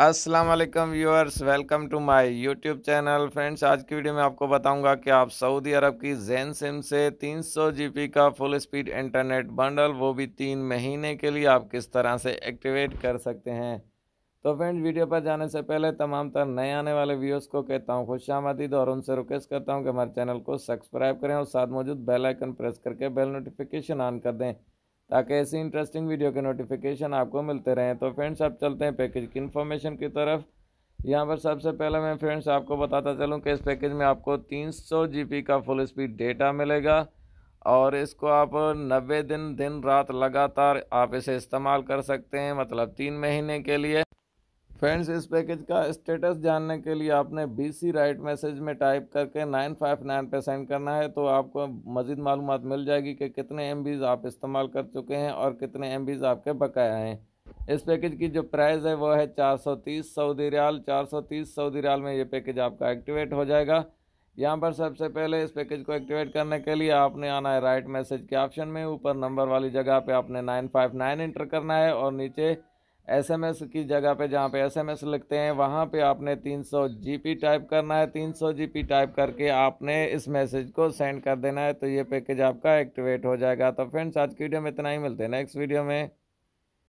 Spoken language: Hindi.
अस्सलाम वालेकुम viewers welcome to my YouTube channel friends आज की वीडियो में आपको बताऊंगा कि आप सऊदी अरब की जैन सिम से 300 जीबी का फुल स्पीड इंटरनेट बंडल वो भी तीन महीने के लिए आप किस तरह से एक्टिवेट कर सकते हैं तो फ्रेंड्स वीडियो पर जाने से पहले तमाम तर नए आने वाले व्यूअर्स को कहता हूँ खुश आमदीद और उनसे रिक्वेस्ट करता हूँ कि हमारे चैनल को सब्सक्राइब करें और साथ मौजूद बेलाइकन प्रेस करके बेल नोटिफिकेशन ऑन कर दें ताकि ऐसी इंटरेस्टिंग वीडियो के नोटिफिकेशन आपको मिलते रहें तो फ्रेंड्स आप चलते हैं पैकेज की इन्फॉर्मेशन की तरफ यहाँ पर सबसे पहले मैं फ्रेंड्स आपको बताता चलूँ कि इस पैकेज में आपको जी जीबी का फुल स्पीड डेटा मिलेगा और इसको आप नब्बे दिन दिन रात लगातार आप इसे इस्तेमाल कर सकते हैं मतलब तीन महीने के लिए फ्रेंड्स इस पैकेज का स्टेटस जानने के लिए आपने बी सी राइट मैसेज में टाइप करके नाइन फाइव नाइन पर सेंड करना है तो आपको मज़ीद मालूम मिल जाएगी कि कितने एम आप इस्तेमाल कर चुके हैं और कितने एम आपके बकाया हैं इस पैकेज की जो प्राइस है वो है चार सौ तीस सऊदी रियाल चार सौ तीस सऊदी रियाल में ये पैकेज आपका एक्टिवेट हो जाएगा यहाँ पर सबसे पहले इस पैकेज को एक्टिवेट करने के लिए आपने आना है राइट मैसेज के ऑप्शन में ऊपर नंबर वाली जगह पर आपने नाइन फाइव नाइन इंटर करना है और नीचे एसएमएस की जगह पे जहाँ पे एसएमएस लिखते हैं वहाँ पे आपने 300 जीपी टाइप करना है 300 जीपी टाइप करके आपने इस मैसेज को सेंड कर देना है तो ये पैकेज आपका एक्टिवेट हो जाएगा तो फ्रेंड्स आज की वीडियो में इतना ही मिलते हैं नेक्स्ट वीडियो में